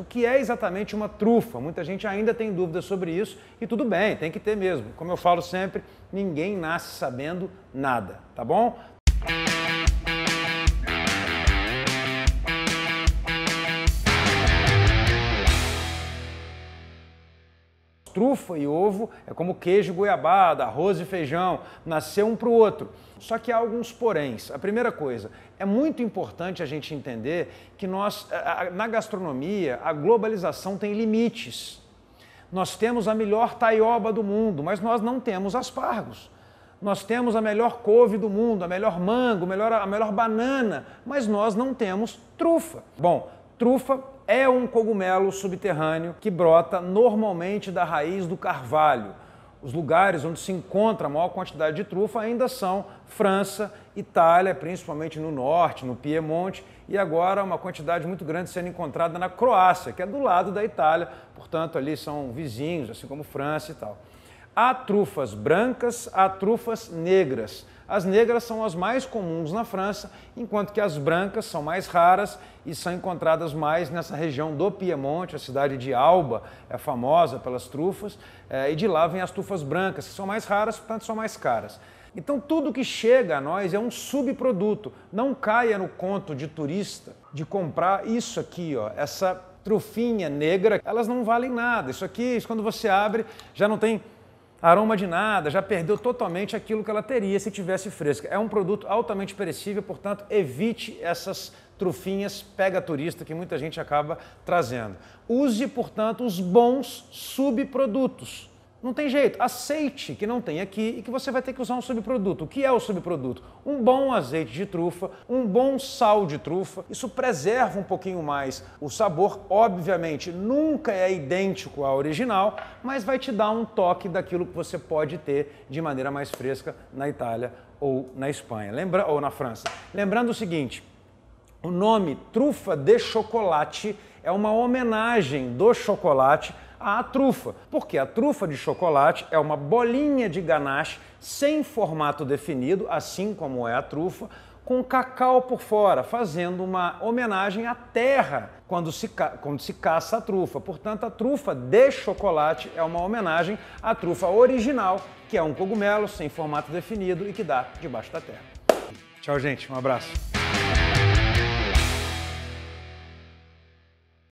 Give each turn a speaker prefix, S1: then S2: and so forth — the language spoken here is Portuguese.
S1: O que é exatamente uma trufa? Muita gente ainda tem dúvidas sobre isso e tudo bem, tem que ter mesmo. Como eu falo sempre, ninguém nasce sabendo nada, tá bom? Trufa e ovo é como queijo goiabada, arroz e feijão, nasceu um para o outro. Só que há alguns poréns. A primeira coisa, é muito importante a gente entender que nós, na gastronomia, a globalização tem limites. Nós temos a melhor taioba do mundo, mas nós não temos aspargos. Nós temos a melhor couve do mundo, a melhor mango, a melhor, a melhor banana, mas nós não temos trufa. Bom, trufa é um cogumelo subterrâneo que brota normalmente da raiz do carvalho. Os lugares onde se encontra a maior quantidade de trufa ainda são França, Itália, principalmente no norte, no Piemonte, e agora uma quantidade muito grande sendo encontrada na Croácia, que é do lado da Itália, portanto ali são vizinhos, assim como França e tal. Há trufas brancas, há trufas negras. As negras são as mais comuns na França, enquanto que as brancas são mais raras e são encontradas mais nessa região do Piemonte, a cidade de Alba é famosa pelas trufas, eh, e de lá vêm as trufas brancas, que são mais raras, portanto são mais caras. Então tudo que chega a nós é um subproduto. Não caia no conto de turista de comprar isso aqui, ó, essa trufinha negra, elas não valem nada. Isso aqui, quando você abre, já não tem aroma de nada, já perdeu totalmente aquilo que ela teria se tivesse fresca. É um produto altamente perecível, portanto, evite essas trufinhas pega turista que muita gente acaba trazendo. Use, portanto, os bons subprodutos não tem jeito, aceite que não tem aqui e que você vai ter que usar um subproduto. O que é o subproduto? Um bom azeite de trufa, um bom sal de trufa. Isso preserva um pouquinho mais o sabor. Obviamente, nunca é idêntico ao original, mas vai te dar um toque daquilo que você pode ter de maneira mais fresca na Itália ou na Espanha, Lembra ou na França. Lembrando o seguinte, o nome trufa de chocolate é uma homenagem do chocolate à trufa, porque a trufa de chocolate é uma bolinha de ganache sem formato definido, assim como é a trufa, com cacau por fora, fazendo uma homenagem à terra quando se, quando se caça a trufa. Portanto, a trufa de chocolate é uma homenagem à trufa original, que é um cogumelo sem formato definido e que dá debaixo da terra. Tchau, gente. Um abraço.